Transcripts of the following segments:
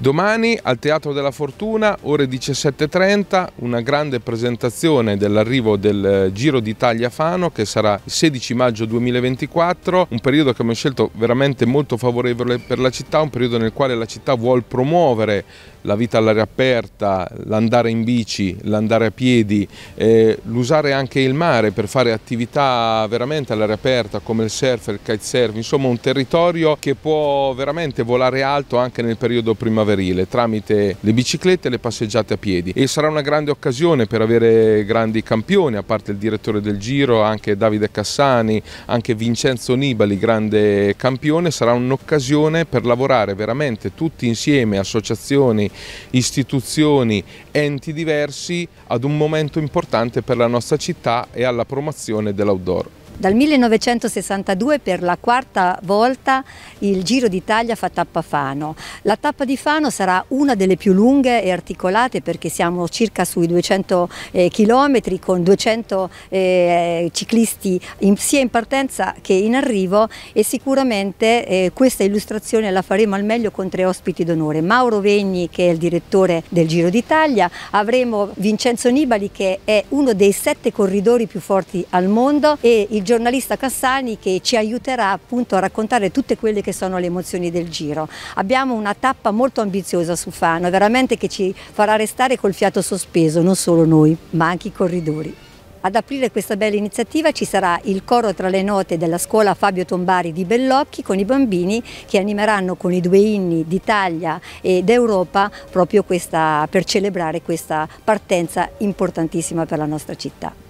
Domani al Teatro della Fortuna, ore 17.30, una grande presentazione dell'arrivo del eh, Giro d'Italia Fano che sarà il 16 maggio 2024, un periodo che abbiamo scelto veramente molto favorevole per la città, un periodo nel quale la città vuole promuovere la vita all'aria aperta, l'andare in bici, l'andare a piedi, eh, l'usare anche il mare per fare attività veramente all'aria aperta come il surf, il kitesurf, insomma un territorio che può veramente volare alto anche nel periodo primaverile primaverile tramite le biciclette e le passeggiate a piedi e sarà una grande occasione per avere grandi campioni, a parte il direttore del Giro, anche Davide Cassani, anche Vincenzo Nibali, grande campione, sarà un'occasione per lavorare veramente tutti insieme, associazioni, istituzioni, enti diversi ad un momento importante per la nostra città e alla promozione dell'outdoor. Dal 1962 per la quarta volta il Giro d'Italia fa tappa Fano. La tappa di Fano sarà una delle più lunghe e articolate perché siamo circa sui 200 eh, km con 200 eh, ciclisti in, sia in partenza che in arrivo e sicuramente eh, questa illustrazione la faremo al meglio con tre ospiti d'onore. Mauro Vegni che è il direttore del Giro d'Italia, avremo Vincenzo Nibali che è uno dei sette corridori più forti al mondo e il giornalista Cassani che ci aiuterà appunto a raccontare tutte quelle che sono le emozioni del giro. Abbiamo una tappa molto ambiziosa su Fano, veramente che ci farà restare col fiato sospeso, non solo noi, ma anche i corridori. Ad aprire questa bella iniziativa ci sarà il coro tra le note della scuola Fabio Tombari di Bellocchi con i bambini che animeranno con i due inni d'Italia e d'Europa proprio questa, per celebrare questa partenza importantissima per la nostra città.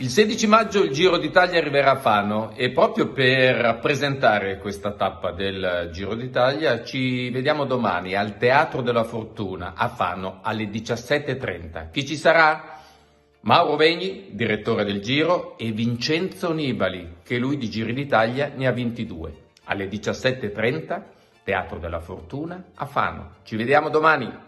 Il 16 maggio il Giro d'Italia arriverà a Fano e proprio per rappresentare questa tappa del Giro d'Italia ci vediamo domani al Teatro della Fortuna a Fano alle 17.30. Chi ci sarà? Mauro Vegni, direttore del Giro, e Vincenzo Nibali, che lui di Giri d'Italia ne ha 22. Alle 17.30, Teatro della Fortuna a Fano. Ci vediamo domani!